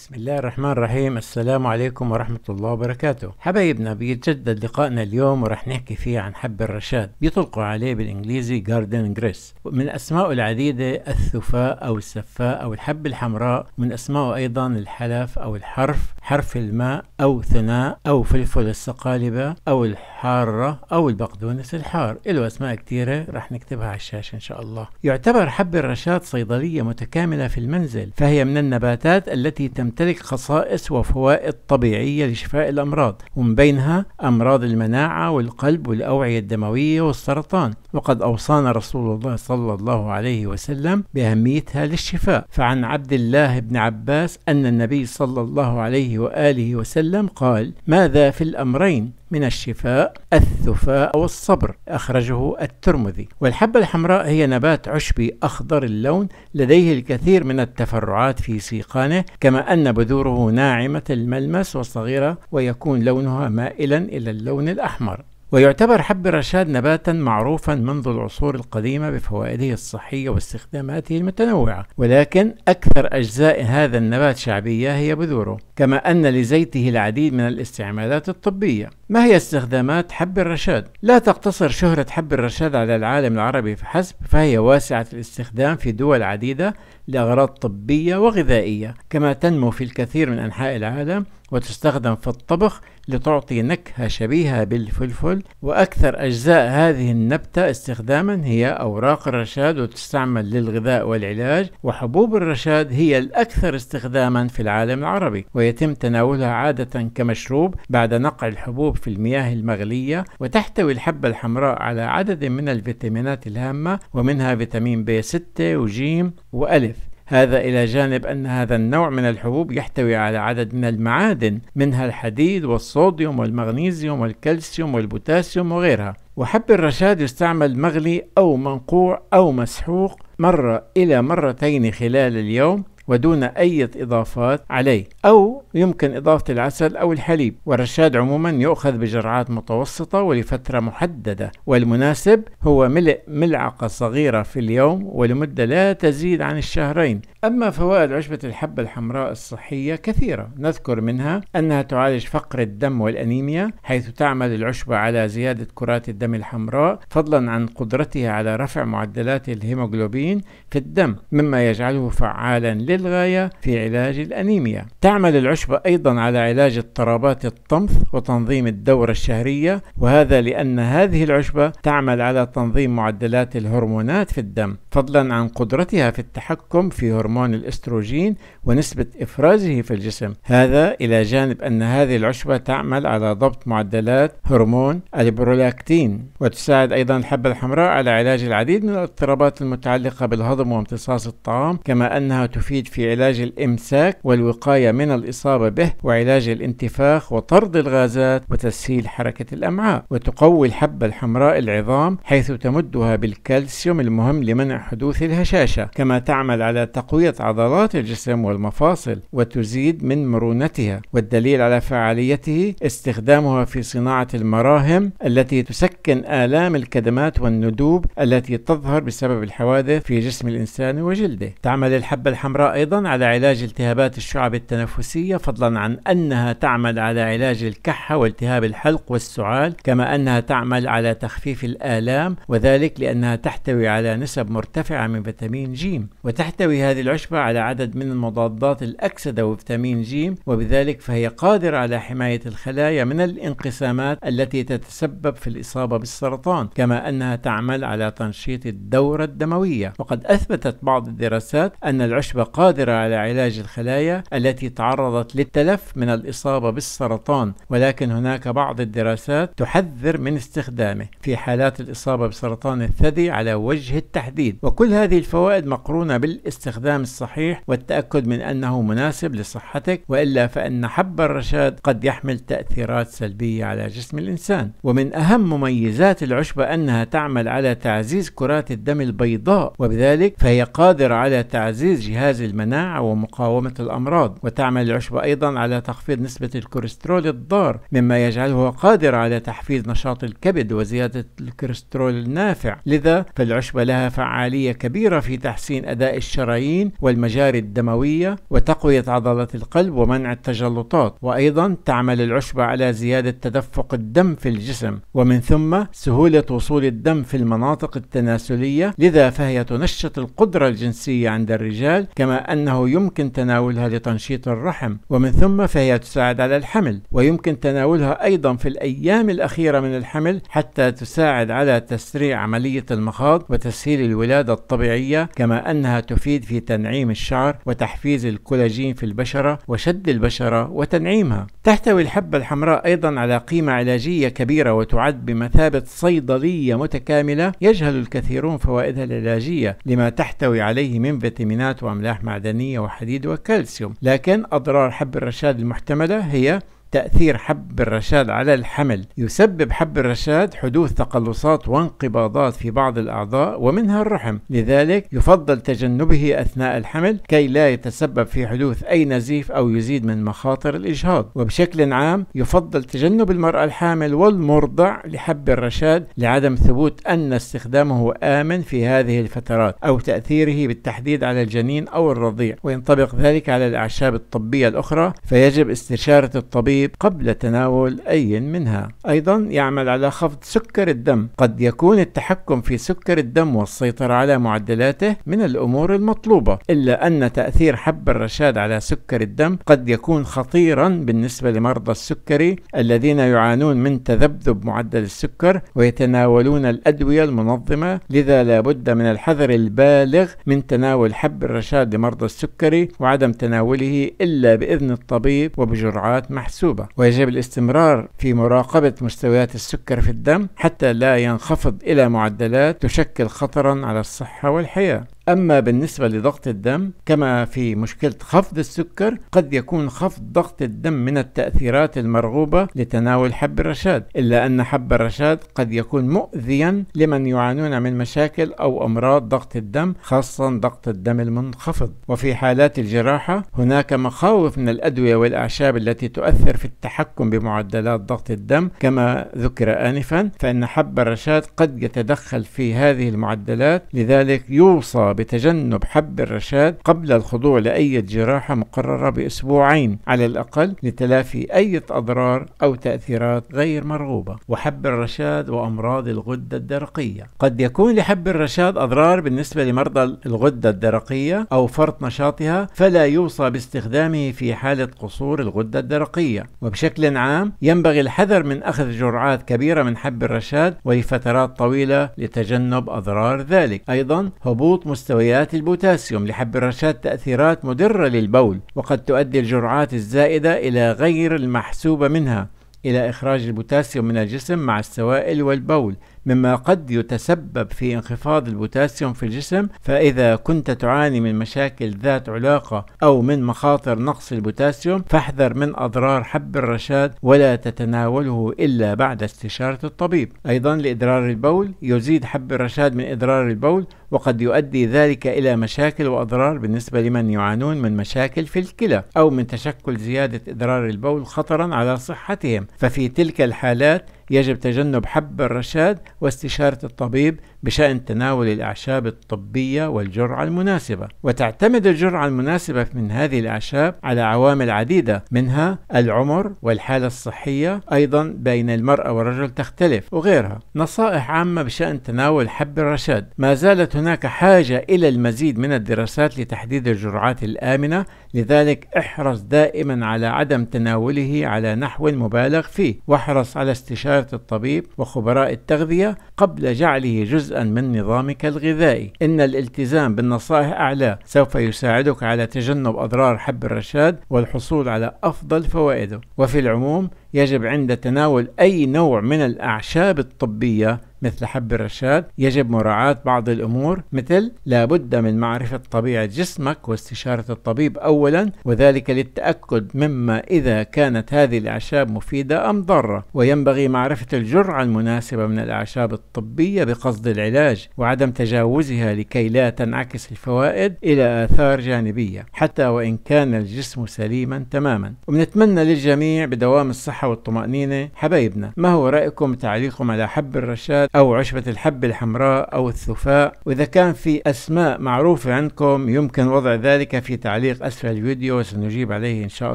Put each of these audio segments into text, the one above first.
بسم الله الرحمن الرحيم السلام عليكم ورحمة الله وبركاته حبايبنا بيتجدد لقائنا اليوم ورح نحكي فيه عن حب الرشاد بيطلقوا عليه بالإنجليزي جاردن جريس من أسمائه العديدة الثفاء أو السفاء أو الحب الحمراء من أسمائه أيضا الحلف أو الحرف حرف الماء أو ثناء أو فلفل الصقالبة أو الحارة أو البقدونس الحار له أسماء كثيرة رح نكتبها على الشاشة إن شاء الله يعتبر حب الرشاد صيدلية متكاملة في المنزل فهي من النباتات التي تم تمتلك خصائص وفوائد طبيعية لشفاء الأمراض ومن بينها أمراض المناعة والقلب والأوعية الدموية والسرطان وقد أوصانا رسول الله صلى الله عليه وسلم بأهميتها للشفاء فعن عبد الله بن عباس أن النبي صلى الله عليه وآله وسلم قال ماذا في الأمرين من الشفاء الثفاء أو الصبر أخرجه الترمذي والحبة الحمراء هي نبات عشبي أخضر اللون لديه الكثير من التفرعات في سيقانه كما أن بذوره ناعمة الملمس وصغيرة ويكون لونها مائلا إلى اللون الأحمر ويعتبر حب الرشاد نباتا معروفا منذ العصور القديمة بفوائده الصحية واستخداماته المتنوعة ولكن أكثر أجزاء هذا النبات شعبية هي بذوره كما أن لزيته العديد من الاستعمالات الطبية ما هي استخدامات حب الرشاد؟ لا تقتصر شهرة حب الرشاد على العالم العربي فحسب فهي واسعة الاستخدام في دول عديدة لأغراض طبية وغذائية كما تنمو في الكثير من أنحاء العالم وتستخدم في الطبخ لتعطي نكهة شبيهة بالفلفل وأكثر أجزاء هذه النبتة استخداما هي أوراق الرشاد وتستعمل للغذاء والعلاج وحبوب الرشاد هي الأكثر استخداما في العالم العربي ويتم تناولها عادة كمشروب بعد نقع الحبوب في المياه المغلية وتحتوي الحبة الحمراء على عدد من الفيتامينات الهامة ومنها فيتامين ب 6 وجيم وألف هذا إلى جانب أن هذا النوع من الحبوب يحتوي على عدد من المعادن منها الحديد والصوديوم والمغنيزيوم والكالسيوم والبوتاسيوم وغيرها وحب الرشاد يستعمل مغلي أو منقوع أو مسحوق مرة إلى مرتين خلال اليوم ودون أي إضافات عليه أو يمكن إضافة العسل أو الحليب والرشاد عموما يؤخذ بجرعات متوسطة ولفترة محددة والمناسب هو ملء ملعقة صغيرة في اليوم ولمدة لا تزيد عن الشهرين أما فوائد عشبة الحبة الحمراء الصحية كثيرة نذكر منها أنها تعالج فقر الدم والأنيميا حيث تعمل العشبة على زيادة كرات الدم الحمراء فضلا عن قدرتها على رفع معدلات الهيموغلوبين في الدم مما يجعله فعالا لل للغاية في علاج الأنيميا تعمل العشبة أيضا على علاج اضطرابات الطمث وتنظيم الدورة الشهرية وهذا لأن هذه العشبة تعمل على تنظيم معدلات الهرمونات في الدم فضلا عن قدرتها في التحكم في هرمون الاستروجين ونسبة إفرازه في الجسم هذا إلى جانب أن هذه العشبة تعمل على ضبط معدلات هرمون البرولاكتين وتساعد أيضا الحبة الحمراء على علاج العديد من الاضطرابات المتعلقة بالهضم وامتصاص الطعام كما أنها تفيد في علاج الإمساك والوقاية من الإصابة به وعلاج الانتفاخ وطرد الغازات وتسهيل حركة الأمعاء وتقوي الحبة الحمراء العظام حيث تمدها بالكالسيوم المهم لمنع حدوث الهشاشة كما تعمل على تقوية عضلات الجسم والمفاصل وتزيد من مرونتها والدليل على فعاليته استخدامها في صناعة المراهم التي تسكن آلام الكدمات والندوب التي تظهر بسبب الحوادث في جسم الإنسان وجلده تعمل الحبة الحمراء أيضا على علاج التهابات الشعب التنفسية فضلا عن أنها تعمل على علاج الكحة والتهاب الحلق والسعال كما أنها تعمل على تخفيف الآلام وذلك لأنها تحتوي على نسب مرتفعة مرتفعة من فيتامين ج وتحتوي هذه العشبة على عدد من المضادات الأكسدة وفيتامين ج وبذلك فهي قادرة على حماية الخلايا من الانقسامات التي تتسبب في الإصابة بالسرطان كما أنها تعمل على تنشيط الدورة الدموية وقد أثبتت بعض الدراسات أن العشبة قادرة على علاج الخلايا التي تعرضت للتلف من الإصابة بالسرطان ولكن هناك بعض الدراسات تحذر من استخدامه في حالات الإصابة بسرطان الثدي على وجه التحديد وكل هذه الفوائد مقرونة بالاستخدام الصحيح والتأكد من أنه مناسب لصحتك وإلا فإن حب الرشاد قد يحمل تأثيرات سلبية على جسم الإنسان ومن أهم مميزات العشبة أنها تعمل على تعزيز كرات الدم البيضاء وبذلك فهي قادرة على تعزيز جهاز المناعة ومقاومة الأمراض وتعمل العشبة أيضا على تخفيض نسبة الكوليسترول الضار مما يجعله قادر على تحفيز نشاط الكبد وزيادة الكوليسترول النافع لذا فالعشبة لها فعالية عملية كبيرة في تحسين أداء الشرايين والمجاري الدموية وتقوية عضلات القلب ومنع التجلطات وأيضا تعمل العشبة على زيادة تدفق الدم في الجسم ومن ثم سهولة وصول الدم في المناطق التناسلية لذا فهي تنشط القدرة الجنسية عند الرجال كما أنه يمكن تناولها لتنشيط الرحم ومن ثم فهي تساعد على الحمل ويمكن تناولها أيضا في الأيام الأخيرة من الحمل حتى تساعد على تسريع عملية المخاض وتسهيل الولادة الولادة الطبيعية كما أنها تفيد في تنعيم الشعر وتحفيز الكولاجين في البشرة وشد البشرة وتنعيمها تحتوي الحبة الحمراء أيضا على قيمة علاجية كبيرة وتعد بمثابة صيدلية متكاملة يجهل الكثيرون فوائدها العلاجية لما تحتوي عليه من فيتامينات وأملاح معدنية وحديد وكالسيوم لكن أضرار حب الرشاد المحتملة هي تأثير حب الرشاد على الحمل يسبب حب الرشاد حدوث تقلصات وانقباضات في بعض الأعضاء ومنها الرحم لذلك يفضل تجنبه أثناء الحمل كي لا يتسبب في حدوث أي نزيف أو يزيد من مخاطر الإجهاض وبشكل عام يفضل تجنب المرأة الحامل والمرضع لحب الرشاد لعدم ثبوت أن استخدامه آمن في هذه الفترات أو تأثيره بالتحديد على الجنين أو الرضيع وينطبق ذلك على الأعشاب الطبية الأخرى فيجب استشارة الطبيب الطبيب قبل تناول أي منها أيضا يعمل على خفض سكر الدم قد يكون التحكم في سكر الدم والسيطرة على معدلاته من الأمور المطلوبة إلا أن تأثير حب الرشاد على سكر الدم قد يكون خطيرا بالنسبة لمرضى السكري الذين يعانون من تذبذب معدل السكر ويتناولون الأدوية المنظمة لذا لا بد من الحذر البالغ من تناول حب الرشاد لمرضى السكري وعدم تناوله إلا بإذن الطبيب وبجرعات محسوبة المطلوبة ويجب الاستمرار في مراقبة مستويات السكر في الدم حتى لا ينخفض إلى معدلات تشكل خطرا على الصحة والحياة أما بالنسبة لضغط الدم كما في مشكلة خفض السكر قد يكون خفض ضغط الدم من التأثيرات المرغوبة لتناول حب الرشاد إلا أن حب الرشاد قد يكون مؤذيا لمن يعانون من مشاكل أو أمراض ضغط الدم خاصة ضغط الدم المنخفض وفي حالات الجراحة هناك مخاوف من الأدوية والأعشاب التي تؤثر في التحكم بمعدلات ضغط الدم كما ذكر آنفا فإن حب الرشاد قد يتدخل في هذه المعدلات لذلك يوصى بتجنب حب الرشاد قبل الخضوع لأي جراحة مقررة بأسبوعين على الأقل لتلافي أي أضرار أو تأثيرات غير مرغوبة وحب الرشاد وأمراض الغدة الدرقية قد يكون لحب الرشاد أضرار بالنسبة لمرضى الغدة الدرقية أو فرط نشاطها فلا يوصى باستخدامه في حالة قصور الغدة الدرقية وبشكل عام ينبغي الحذر من أخذ جرعات كبيرة من حب الرشاد ولفترات طويلة لتجنب أضرار ذلك أيضا هبوط مستويات البوتاسيوم لحب الرشاد تأثيرات مضرة للبول وقد تؤدي الجرعات الزائدة إلى غير المحسوبة منها إلى إخراج البوتاسيوم من الجسم مع السوائل والبول مما قد يتسبب في انخفاض البوتاسيوم في الجسم فإذا كنت تعاني من مشاكل ذات علاقة أو من مخاطر نقص البوتاسيوم فاحذر من أضرار حب الرشاد ولا تتناوله إلا بعد استشارة الطبيب أيضا لإدرار البول يزيد حب الرشاد من إدرار البول وقد يؤدي ذلك إلى مشاكل وأضرار بالنسبة لمن يعانون من مشاكل في الكلى أو من تشكل زيادة إدرار البول خطرا على صحتهم ففي تلك الحالات يجب تجنب حب الرشاد واستشارة الطبيب بشأن تناول الأعشاب الطبية والجرعة المناسبة وتعتمد الجرعة المناسبة من هذه الأعشاب على عوامل عديدة منها العمر والحالة الصحية أيضا بين المرأة والرجل تختلف وغيرها نصائح عامة بشأن تناول حب الرشاد ما زالت هناك حاجة إلى المزيد من الدراسات لتحديد الجرعات الآمنة لذلك احرص دائما على عدم تناوله على نحو مبالغ فيه واحرص على استشارة الطبيب وخبراء التغذية قبل جعله جزء من نظامك الغذائي إن الالتزام بالنصائح أعلى سوف يساعدك على تجنب أضرار حب الرشاد والحصول على أفضل فوائده وفي العموم يجب عند تناول أي نوع من الأعشاب الطبية مثل حب الرشاد يجب مراعاة بعض الأمور مثل لابد من معرفة طبيعة جسمك واستشارة الطبيب أولا وذلك للتأكد مما إذا كانت هذه الأعشاب مفيدة أم ضارة وينبغي معرفة الجرعة المناسبة من الأعشاب الطبية بقصد العلاج وعدم تجاوزها لكي لا تنعكس الفوائد إلى آثار جانبية حتى وإن كان الجسم سليما تماما وبنتمنى للجميع بدوام الصحة والطمأنينة حبايبنا ما هو رأيكم تعليقكم على حب الرشاد أو عشبة الحب الحمراء أو الثفاء وإذا كان في أسماء معروفة عندكم يمكن وضع ذلك في تعليق أسفل الفيديو وسنجيب عليه إن شاء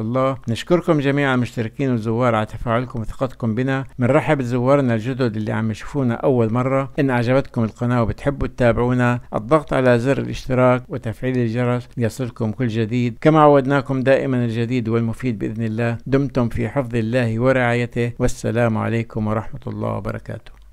الله نشكركم جميعا المشتركين والزوار على تفاعلكم وثقتكم بنا بنرحب بزوارنا الجدد اللي عم يشوفونا أول مرة إن أعجبتكم القناة وبتحبوا تتابعونا الضغط على زر الاشتراك وتفعيل الجرس ليصلكم كل جديد كما عودناكم دائما الجديد والمفيد بإذن الله دمتم في حفظ الله ورعايته والسلام عليكم ورحمة الله وبركاته